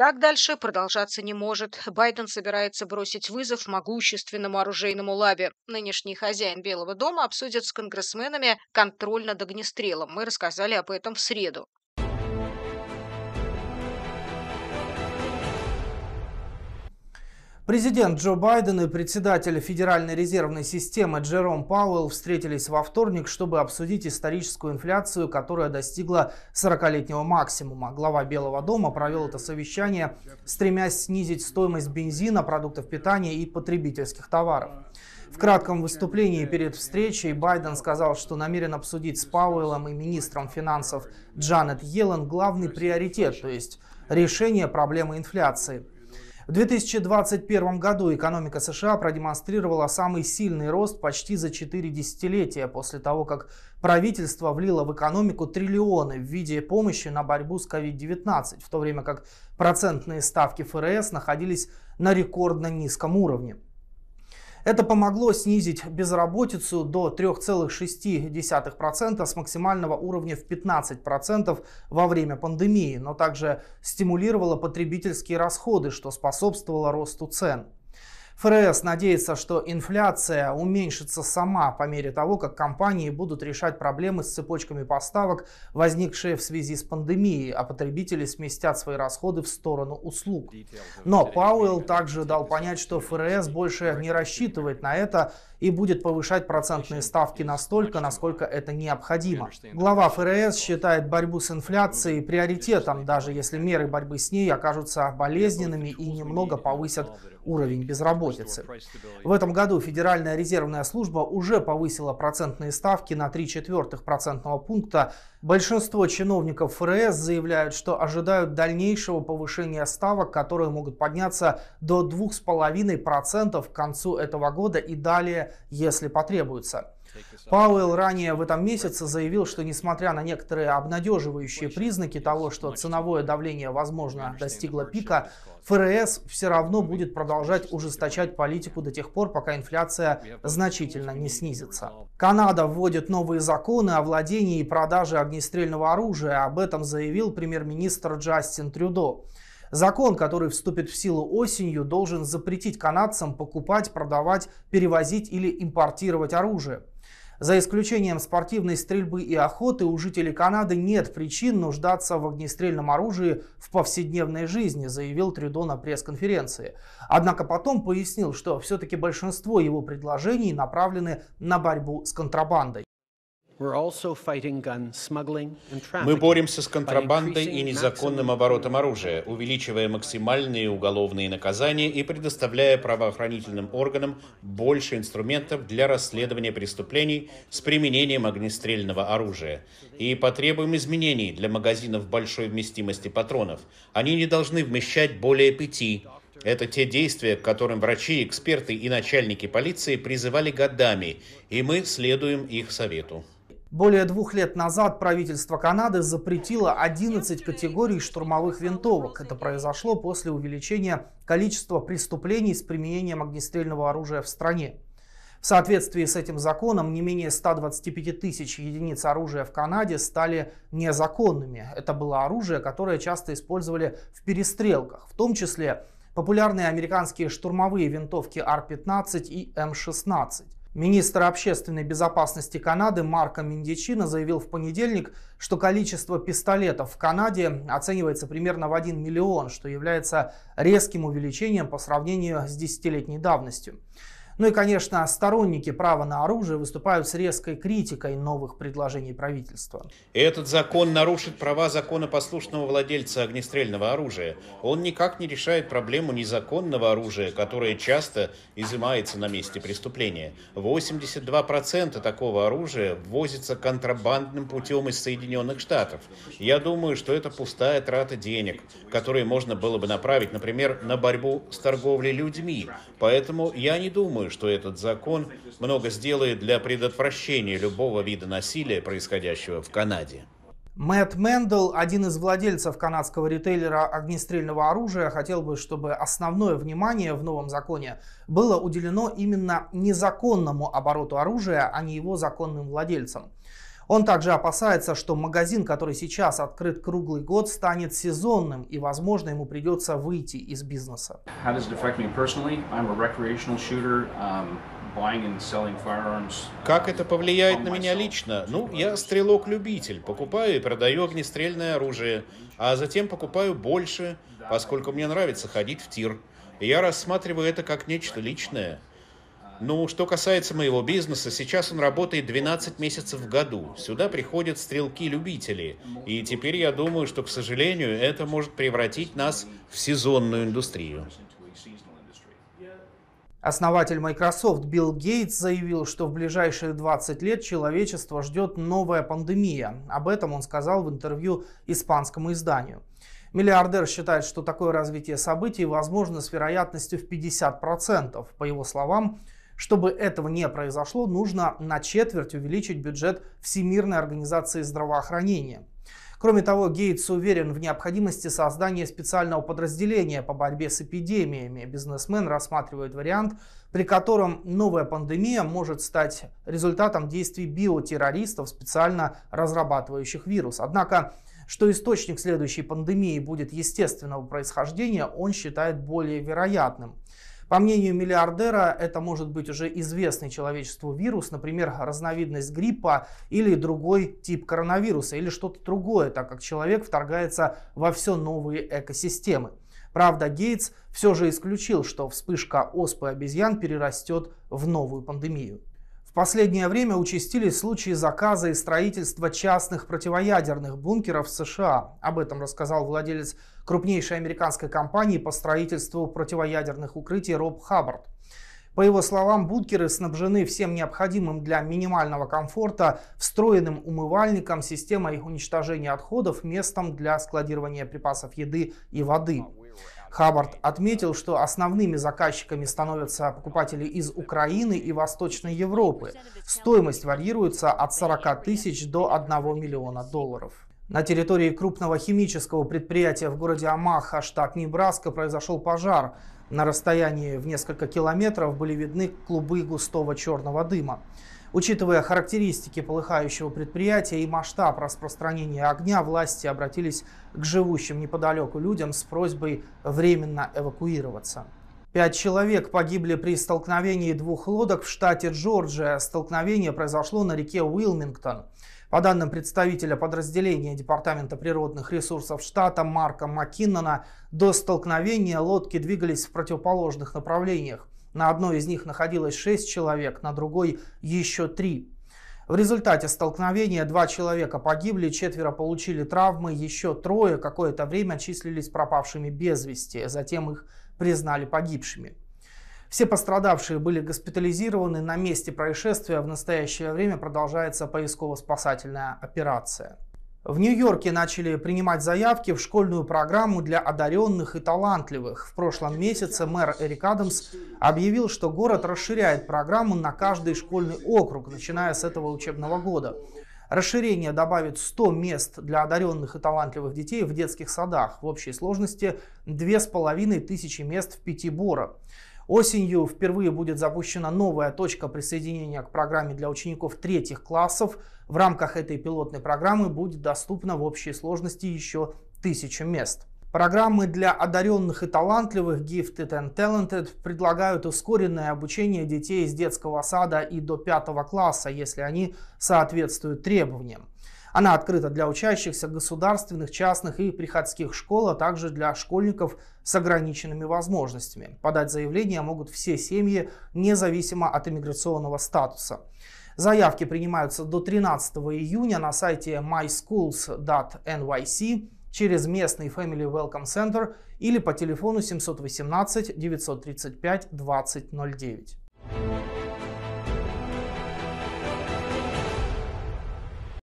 Так дальше продолжаться не может. Байден собирается бросить вызов могущественному оружейному лабе. Нынешний хозяин Белого дома обсудит с конгрессменами контроль над огнестрелом. Мы рассказали об этом в среду. Президент Джо Байден и председатель Федеральной резервной системы Джером Пауэлл встретились во вторник, чтобы обсудить историческую инфляцию, которая достигла 40-летнего максимума. Глава Белого дома провел это совещание, стремясь снизить стоимость бензина, продуктов питания и потребительских товаров. В кратком выступлении перед встречей Байден сказал, что намерен обсудить с Пауэллом и министром финансов Джанет Йеллен главный приоритет, то есть решение проблемы инфляции – в 2021 году экономика США продемонстрировала самый сильный рост почти за 4 десятилетия после того, как правительство влило в экономику триллионы в виде помощи на борьбу с COVID-19, в то время как процентные ставки ФРС находились на рекордно низком уровне. Это помогло снизить безработицу до 3,6% с максимального уровня в 15% во время пандемии, но также стимулировало потребительские расходы, что способствовало росту цен. ФРС надеется, что инфляция уменьшится сама по мере того, как компании будут решать проблемы с цепочками поставок, возникшие в связи с пандемией, а потребители сместят свои расходы в сторону услуг. Но Пауэлл также дал понять, что ФРС больше не рассчитывает на это, и будет повышать процентные ставки настолько, насколько это необходимо. Глава ФРС считает борьбу с инфляцией приоритетом, даже если меры борьбы с ней окажутся болезненными и немного повысят уровень безработицы. В этом году Федеральная резервная служба уже повысила процентные ставки на 3 четвертых процентного пункта Большинство чиновников ФРС заявляют, что ожидают дальнейшего повышения ставок, которые могут подняться до 2,5% к концу этого года и далее, если потребуется. Пауэлл ранее в этом месяце заявил, что несмотря на некоторые обнадеживающие признаки того, что ценовое давление, возможно, достигло пика, ФРС все равно будет продолжать ужесточать политику до тех пор, пока инфляция значительно не снизится. Канада вводит новые законы о владении и продаже огнестрельного оружия. Об этом заявил премьер-министр Джастин Трюдо. Закон, который вступит в силу осенью, должен запретить канадцам покупать, продавать, перевозить или импортировать оружие. За исключением спортивной стрельбы и охоты у жителей Канады нет причин нуждаться в огнестрельном оружии в повседневной жизни, заявил Трюдо на пресс-конференции. Однако потом пояснил, что все-таки большинство его предложений направлены на борьбу с контрабандой. Мы боремся с контрабандой и незаконным оборотом оружия, увеличивая максимальные уголовные наказания и предоставляя правоохранительным органам больше инструментов для расследования преступлений с применением огнестрельного оружия. И потребуем изменений для магазинов большой вместимости патронов. Они не должны вмещать более пяти это те действия, к которым врачи, эксперты и начальники полиции призывали годами, и мы следуем их совету. Более двух лет назад правительство Канады запретило 11 категорий штурмовых винтовок. Это произошло после увеличения количества преступлений с применением огнестрельного оружия в стране. В соответствии с этим законом не менее 125 тысяч единиц оружия в Канаде стали незаконными. Это было оружие, которое часто использовали в перестрелках, в том числе популярные американские штурмовые винтовки R-15 и m эм 16 Министр общественной безопасности Канады Марко Мендичина заявил в понедельник, что количество пистолетов в Канаде оценивается примерно в 1 миллион, что является резким увеличением по сравнению с десятилетней давностью. Ну и, конечно, сторонники права на оружие выступают с резкой критикой новых предложений правительства. Этот закон нарушит права законопослушного владельца огнестрельного оружия. Он никак не решает проблему незаконного оружия, которое часто изымается на месте преступления. 82% такого оружия ввозится контрабандным путем из Соединенных Штатов. Я думаю, что это пустая трата денег, которые можно было бы направить, например, на борьбу с торговлей людьми. Поэтому я не думаю, что этот закон много сделает для предотвращения любого вида насилия, происходящего в Канаде. Мэтт Мендел, один из владельцев канадского ритейлера огнестрельного оружия, хотел бы, чтобы основное внимание в новом законе было уделено именно незаконному обороту оружия, а не его законным владельцам. Он также опасается, что магазин, который сейчас открыт круглый год, станет сезонным и, возможно, ему придется выйти из бизнеса. Um, как это повлияет на меня лично? Ну, я стрелок-любитель, покупаю и продаю огнестрельное оружие, а затем покупаю больше, поскольку мне нравится ходить в тир. я рассматриваю это как нечто личное. Ну, что касается моего бизнеса, сейчас он работает 12 месяцев в году. Сюда приходят стрелки-любители. И теперь я думаю, что, к сожалению, это может превратить нас в сезонную индустрию. Основатель Microsoft Билл Гейтс заявил, что в ближайшие 20 лет человечество ждет новая пандемия. Об этом он сказал в интервью испанскому изданию. Миллиардер считает, что такое развитие событий возможно с вероятностью в 50%. По его словам, чтобы этого не произошло, нужно на четверть увеличить бюджет Всемирной организации здравоохранения. Кроме того, Гейтс уверен в необходимости создания специального подразделения по борьбе с эпидемиями. Бизнесмен рассматривает вариант, при котором новая пандемия может стать результатом действий биотеррористов, специально разрабатывающих вирус. Однако, что источник следующей пандемии будет естественного происхождения, он считает более вероятным. По мнению миллиардера, это может быть уже известный человечеству вирус, например, разновидность гриппа или другой тип коронавируса, или что-то другое, так как человек вторгается во все новые экосистемы. Правда, Гейтс все же исключил, что вспышка оспы обезьян перерастет в новую пандемию. В последнее время участились случаи заказа и строительства частных противоядерных бункеров в США. Об этом рассказал владелец крупнейшей американской компании по строительству противоядерных укрытий Роб Хаббард. По его словам, бункеры снабжены всем необходимым для минимального комфорта, встроенным умывальником, системой уничтожения отходов, местом для складирования припасов еды и воды. Хаббард отметил, что основными заказчиками становятся покупатели из Украины и Восточной Европы. Стоимость варьируется от 40 тысяч до 1 миллиона долларов. На территории крупного химического предприятия в городе Амаха, штат Небраска, произошел пожар. На расстоянии в несколько километров были видны клубы густого черного дыма. Учитывая характеристики полыхающего предприятия и масштаб распространения огня, власти обратились к живущим неподалеку людям с просьбой временно эвакуироваться. Пять человек погибли при столкновении двух лодок в штате Джорджия. Столкновение произошло на реке Уилмингтон. По данным представителя подразделения Департамента природных ресурсов штата Марка Маккиннона, до столкновения лодки двигались в противоположных направлениях. На одной из них находилось шесть человек, на другой еще три. В результате столкновения два человека погибли, четверо получили травмы, еще трое какое-то время числились пропавшими без вести. Затем их признали погибшими. Все пострадавшие были госпитализированы на месте происшествия. В настоящее время продолжается поисково-спасательная операция. В Нью-Йорке начали принимать заявки в школьную программу для одаренных и талантливых. В прошлом месяце мэр Эрик Адамс объявил, что город расширяет программу на каждый школьный округ, начиная с этого учебного года. Расширение добавит 100 мест для одаренных и талантливых детей в детских садах. В общей сложности 2500 мест в Пятибора. Осенью впервые будет запущена новая точка присоединения к программе для учеников третьих классов. В рамках этой пилотной программы будет доступно в общей сложности еще тысяча мест. Программы для одаренных и талантливых Gifted and Talented предлагают ускоренное обучение детей из детского сада и до пятого класса, если они соответствуют требованиям. Она открыта для учащихся государственных, частных и приходских школ, а также для школьников с ограниченными возможностями. Подать заявление могут все семьи, независимо от иммиграционного статуса. Заявки принимаются до 13 июня на сайте myschools.nyc через местный Family Welcome Center или по телефону 718 935 2009.